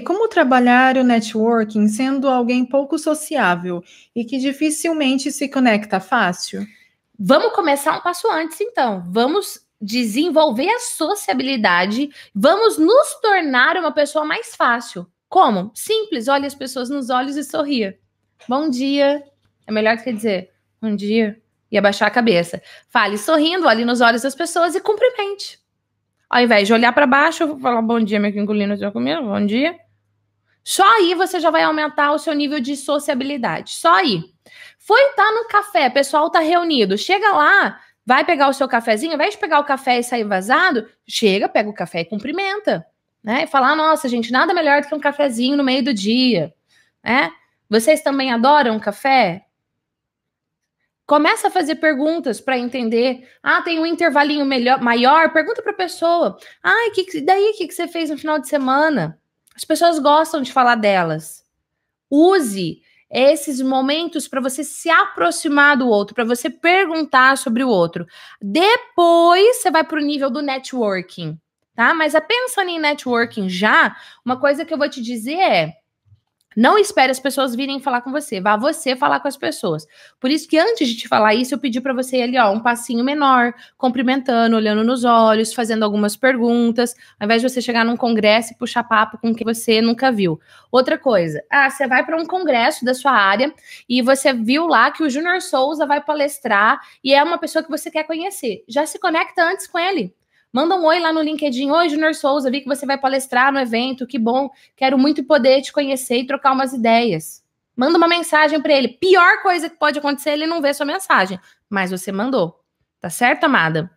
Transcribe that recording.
como trabalhar o networking sendo alguém pouco sociável e que dificilmente se conecta fácil? Vamos começar um passo antes, então. Vamos desenvolver a sociabilidade, vamos nos tornar uma pessoa mais fácil. Como? Simples, olhe as pessoas nos olhos e sorria. Bom dia. É melhor que dizer bom dia e abaixar a cabeça. Fale sorrindo, olhe nos olhos das pessoas e cumprimente. Ao invés de olhar para baixo, falar bom dia, meu quingulino, já comeu? Bom dia. Só aí você já vai aumentar o seu nível de sociabilidade. Só aí. Foi tá no café, pessoal tá reunido. Chega lá, vai pegar o seu cafezinho, ao invés de pegar o café e sair vazado, chega, pega o café e cumprimenta. Né? E falar, ah, nossa, gente, nada melhor do que um cafezinho no meio do dia. Né? Vocês também adoram café? Começa a fazer perguntas para entender. Ah, tem um intervalinho melhor, maior. Pergunta para a pessoa. Ah, que, daí o que, que você fez no final de semana? As pessoas gostam de falar delas. Use esses momentos para você se aproximar do outro, para você perguntar sobre o outro. Depois você vai para o nível do networking, tá? Mas a pensando em networking já, uma coisa que eu vou te dizer é não espere as pessoas virem falar com você, vá você falar com as pessoas. Por isso que antes de te falar isso, eu pedi para você ir ali, ó, um passinho menor, cumprimentando, olhando nos olhos, fazendo algumas perguntas, ao invés de você chegar num congresso e puxar papo com quem você nunca viu. Outra coisa, ah, você vai para um congresso da sua área e você viu lá que o Júnior Souza vai palestrar e é uma pessoa que você quer conhecer. Já se conecta antes com ele Manda um oi lá no LinkedIn. Oi, Junior Souza, vi que você vai palestrar no evento, que bom. Quero muito poder te conhecer e trocar umas ideias. Manda uma mensagem para ele. Pior coisa que pode acontecer, ele não vê sua mensagem, mas você mandou. Tá certo, amada?